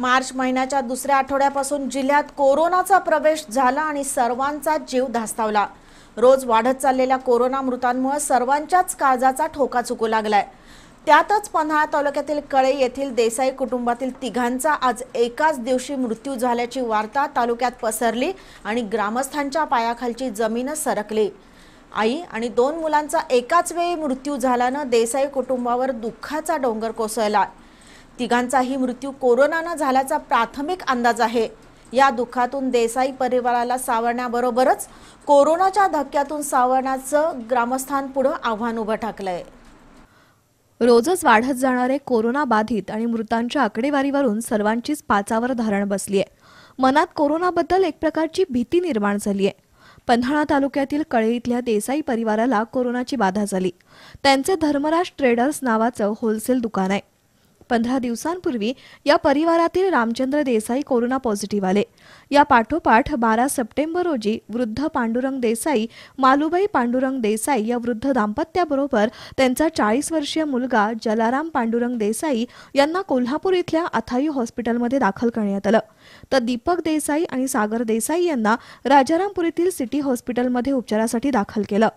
मार्च महिन्याच्या दुसऱ्या आठवड्यापासून जिल्ह्यात कोरोनाचा प्रवेश झाला आणि सर्वांचा जीव धास्तावला रोज वाढत चाललेल्या कोरोना मृतांमुळे सर्वांच्याच काळजाचा ठोका चुकू लागलाय त्यातच पन्हाळा तालुक्यातील कळे येथील देसाई कुटुंबातील तिघांचा आज एकाच दिवशी मृत्यू झाल्याची वार्ता तालुक्यात पसरली आणि ग्रामस्थांच्या पायाखालची जमीन सरकली आई आणि दोन मुलांचा एकाच वेळी मृत्यू झाल्यानं देसाई कुटुंबावर दुःखाचा डोंगर कोसळला तिघांचाही मृत्यू कोरोनानं झाल्याचा प्राथमिक अंदाज आहे या दुःखातून देसाई परिवाराला सावरण्याबरोबरच कोरोनाच्या धक्क्यातून सावरण्याचं ग्रामस्थांपुढं आव्हान उभं ठाकलंय रोजच वाढत जाणारे कोरोना बाधित आणि मृतांच्या आकडेवारीवरून सर्वांचीच पाचावर धारण बसली आहे मनात कोरोनाबद्दल एक प्रकारची भीती निर्माण झाली आहे पन्हाळा तालुक्यातील कळे इथल्या देसाई परिवाराला कोरोनाची बाधा झाली त्यांचे धर्मराज ट्रेडर्स नावाचं होलसेल दुकान आहे पंधरा दिवसांपूर्वी या परिवारातील रामचंद्र देसाई कोरोना पॉझिटिव्ह आले या पाठोपाठ बारा सप्टेंबर रोजी वृद्ध पांडुरंग देसाई मालुबाई पांडुरंग देसाई या वृद्ध दाम्पत्याबरोबर त्यांचा चाळीस वर्षीय मुलगा जलाराम पांडुरंग देसाई यांना कोल्हापूर इथल्या अथायू हॉस्पिटलमध्ये दाखल करण्यात आलं तर दीपक देसाई आणि सागर देसाई यांना राजारामपुरीतील सिटी हॉस्पिटलमध्ये उपचारासाठी दाखल केलं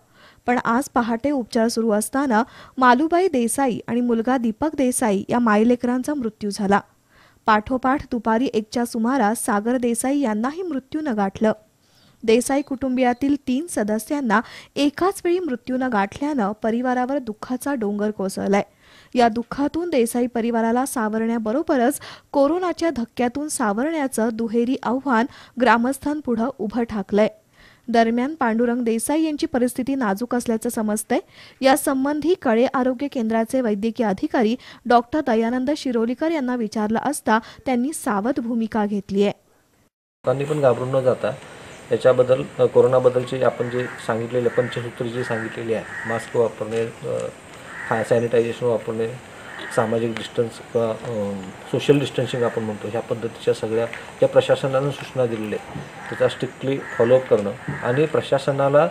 पण आज पहाटे उपचार सुरू असताना मालुबाई देसाई आणि मुलगा दीपक देसाई या मायलेकरांचा मृत्यू झाला पाठोपाठ दुपारी एकच्या सुमारास सागर देसाई यांनाही मृत्यू न गाठलं देसाई कुटुंबियातील तीन सदस्यांना एकाच वेळी मृत्यूनं गाठल्यानं परिवारावर दुःखाचा डोंगर कोसळलाय या दुःखातून देसाई परिवाराला सावरण्याबरोबरच कोरोनाच्या धक्क्यातून सावरण्याचं दुहेरी आव्हान ग्रामस्थांपुढं उभं ठाकलंय दरम्यान पांडुरंग देसाई यांची परिस्थिती नाजूक असल्याचं समजतंय यासंबंधी कळे आरोग्य केंद्राचे वैद्यकीय अधिकारी डॉक्टर दयानंद शिरोलीकर यांना विचारला असता त्यांनी सावध भूमिका घेतली आहे त्यांनी पण घाबरून न जाता याच्याबद्दल कोरोनाबद्दलची आपण जे सांगितलेले पंचसूत्र जे सांगितलेली आहे मास्क वापरणे सॅनिटायझेशन वापरणे सामाजिक डिस्टन्स किंवा सोशल डिस्टन्सिंग आपण म्हणतो ह्या पद्धतीच्या सगळ्या ज्या प्रशासनानं सूचना दिलेल्या आहेत त्याचा स्ट्रिक्टली फॉलोअप करणं आणि प्रशासनाला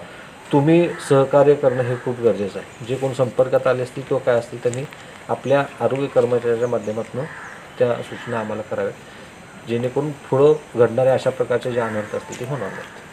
तुम्ही सहकार्य करणं हे खूप गरजेचं आहे जे कोण संपर्कात आले असतील किंवा काय असतील त्यांनी आपल्या आरोग्य कर्मचाऱ्याच्या माध्यमातून त्या सूचना आम्हाला कराव्यात जेणेकरून पुढं घडणाऱ्या अशा प्रकारचे जे अनर्थ असतील ते होणार नाहीत